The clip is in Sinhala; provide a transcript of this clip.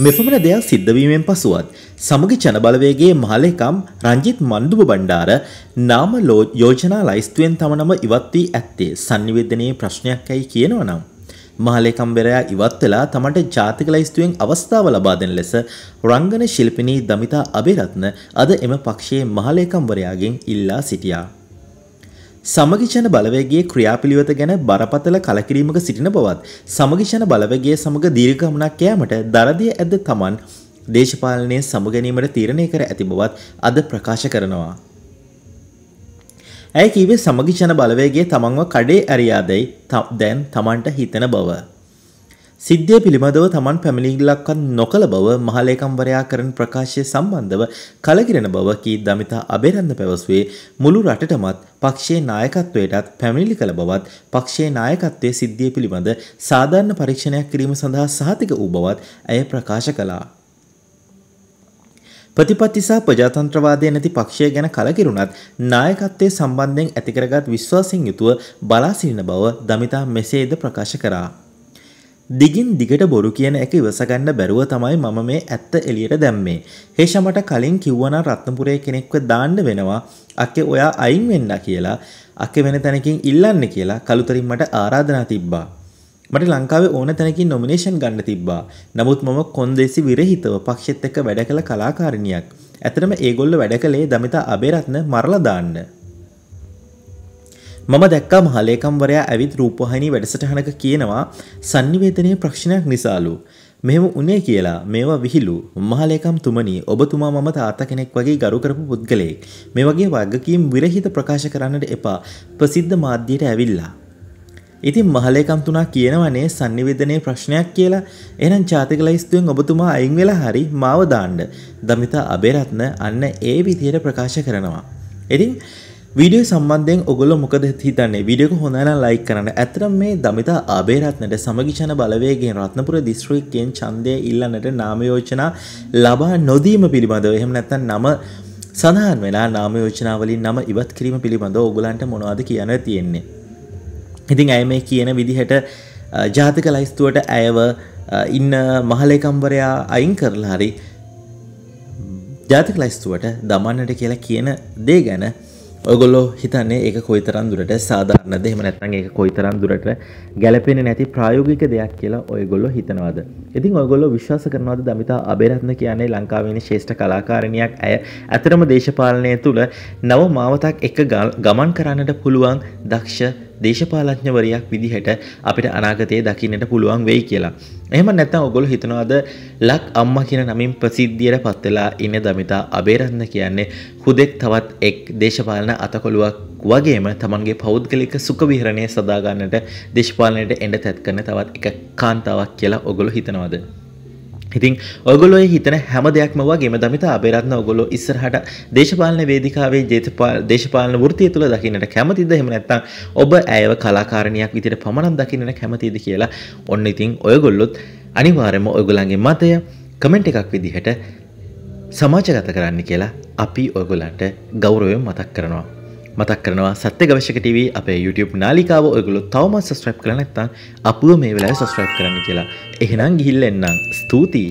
මෙපමණ දෙයක් සිද්ධවීමෙන් පසුවත් සමගි ජනබලවේගේ මහලේකම් රංජිත් මන්දුබ බණ්ඩාර නාම යෝජනා ලයිස්තුවෙන් තම නම ඉවත් වී ඇත්තේ sannivedanaya ප්‍රශ්නයක් ඇයි කියනවනම් මහලේකම්වරයා ඉවත් වෙලා තමට ජාතික ලයිස්තුවෙන් අවස්ථාව ලබා දෙන ලෙස රංගන ශිල්පිනී දමිතා අබේරත්න අද එම පක්ෂයේ මහලේකම්වරයාගෙන් ඉල්ලා සිටියා. සමගිෂණ බලවේගයේ ක්‍රියාපිළිවෙත ගැන බරපතල කලකිරීමක සිටින බවත් සමගිෂණ බලවේගය සමග දීර්ඝ ගමනක් යාමට දරදිය ඇද්ද Taman දේශපාලනය සමුගැනීමට තීරණය කර ඇති බවත් අද ප්‍රකාශ කරනවා. ඇය කීවේ සමගිෂණ බලවේගය තමන්ව කඩේ ඇරියාදයි දැන් Tamanට හිතන බව. සිද්ධිය පිළිබඳව තමන් පැමිණිල්ලක්වත් නොකළ බව මහලේකම්වරයා කරන ප්‍රකාශය සම්බන්ධව කලකිරෙන බව කී දමිතා අබේරන්ද පැවසුවේ මුළු රටටමත් පක්ෂයේ නායකත්වයටත් පැමිණිලි කළ බවත් පක්ෂයේ නායකත්වයේ සිද්ධිය පිළිබඳ සාධාරණ පරීක්ෂණයක් කිරීම සඳහා සහතික වූ බවත් ඇය ප්‍රකාශ කළා. ප්‍රතිපත්ති සහ ප්‍රජාතන්ත්‍රවාදය නැති පක්ෂය ගැන කලකිරුණත් නායකත්වයේ සම්බන්ධයෙන් ඇතිකරගත් විශ්වාසයෙන් යුතුව බලා සිටින බව දමිතා මෙසේද ප්‍රකාශ කරා. දිගින් දිගට බොරු කියන එක ඉවසගන්න බැරුව තමයි මම මේ ඇත්ත එළියට දැම්මේ. හේෂමට කලින් කිව්වනම් රත්නපුරේ කෙනෙක්ව දාන්න වෙනවා. අක්කේ ඔයා අයින් වෙන්න කියලා. අක්කේ වෙන තැනකින් ඉල්ලන්න කියලා කලුතරින් මට ආරාධනා තිබ්බා. මට ලංකාවේ ඕන තැනකින් නොමිනේෂන් ගන්න තිබ්බා. නමුත් මම කොන්දේසි විරහිතව පක්ෂෙත් එක්ක වැඩ කළ කලාකාරිනියක්. ඇත්තටම ඒගොල්ලෝ වැඩ කළේ දමිතා අබේරත්න මරලා දාන්න. මම දැක්කා මහලේකම්වරයා ඇවිත් රූපහහිනි වැඩසටහනක කියනවා සංනිවේදනය ප්‍රශ්නයක් නිසාලු. මෙහෙම උනේ කියලා මේවා විහිලු මහලේකම් තුමනී ඔබතුමා මම තාත්තා කෙනෙක් වගේ ගරු කරපු පුද්ගලයෙක්. මේ වගේ වගකීම් විරහිත ප්‍රකාශ කරන්නට එපා. ප්‍රසිද්ධ මාධ්‍යයට ඇවිල්ලා. ඉතින් මහලේකම් තුනා කියනවනේ sannivedanaye ප්‍රශ්නයක් කියලා. එහෙනම් ජාතික ලයිස්තුවෙන් ඔබතුමා අයින් වෙලා හරි මාව දාන්න. දමිතා අබේරත්න අන්න ඒ විදියට ප්‍රකාශ කරනවා. ඉතින් විඩියෝ සම්බන්ධයෙන් ඔගොල්ලෝ මොකද හිතන්නේ විඩියෝක හොඳනම් ලයික් කරන්න. ඇත්තටම මේ දමිතා ආබේරත්නට සමගිෂණ බලවේගයෙන් රත්නපුර දිස්ත්‍රික්කයෙන් ඡන්දය ඉල්ලන්නට නාම යෝජනා ලබා නොදීම පිළිබඳව එහෙම නැත්නම් නම සඳහන් වෙලා නාම යෝජනා වලින් නම ඉවත් කිරීම පිළිබඳව ඔයගලන්ට මොනවද කියන්න තියෙන්නේ. ඉතින් ඇය මේ කියන විදිහට ජාතික ලයිස්තුවට ඇයව ඉන්න මහලේකම්වරයා අයින් කරලා හරි ජාතික ලයිස්තුවට දමන්නට කියලා කියන දේ ගැන ඔගොල්ලෝ හිතන්නේ ඒක කොයිතරම් දුරට සාධාරණද එහෙම නැත්නම් ඒක කොයිතරම් දුරට ගැළපෙන්නේ නැති ප්‍රායෝගික දෙයක් කියලා ඔයගොල්ලෝ හිතනවාද? ඉතින් ඔයගොල්ලෝ විශ්වාස කරනවාද දමිතා අබේරත්න කියන්නේ ලංකාවේ ඉන්න ශ්‍රේෂ්ඨ කලාකාරිනියක් ඇය ඇතරම දේශපාලනය තුළ නව මාවතක් එක ගමන් කරන්නට පුළුවන් දක්ෂ දේශපාලඥවරයක් විදිහට අපිට අනාගතයේ දකින්නට පුළුවන් වෙයි කියලා. එහෙම නැත්නම් ඔයගොල්ලෝ හිතනවාද ලක් අම්මා කියන නමින් ප්‍රසිද්ධියට පත් වෙලා ඉන්න දමිතා අබේරත්න කියන්නේ හුදෙක් තවත් එක් දේශපාලන අතකොළුවක් වගේම තමන්ගේ පෞද්ගලික සුඛ විහරණය සදා ගන්නට දේශපාලනයට එඬ තැත් කරන තවත් එක කාන්තාවක් කියලා ඔයගොල්ලෝ හිතනවාද? ඉතින් ඔගොලො හිතන හැම දෙයක්ම වගේම දමිත අබේරත්න ඔගොලො ඉස්සරහට දේශපාලන වේදිකාවේ ජේතපාල දේශපාලන වෘතිය තුළ දකින්නට කැමතිද එහෙම නැත්නම් ඔබ ඇයව කලාකාරණයක් විදිහට පමණක් දකින්නට කැමතිද කියලා ඔන්න ඉතින් ඔයගොල්ලොත් අනිවාර්යයෙන්ම ඔයගොල්ලන්ගේ මතය කමෙන්ට් එකක් විදිහට සමාජගත කරන්න කියලා අපි ඔයගොල්ලන්ට ගෞරවයෙන් මතක් කරනවා මතක් කරනවා සත්‍ය ගවශක TV අපේ YouTube නාලිකාව ඔයගොල්ලෝ තවම subscribe කරලා නැත්නම් අපුව මේ වෙලාවේ subscribe කරන්න කියලා. එහෙනම් ගිහිල්ලා එන්නම්. ස්තුතියි.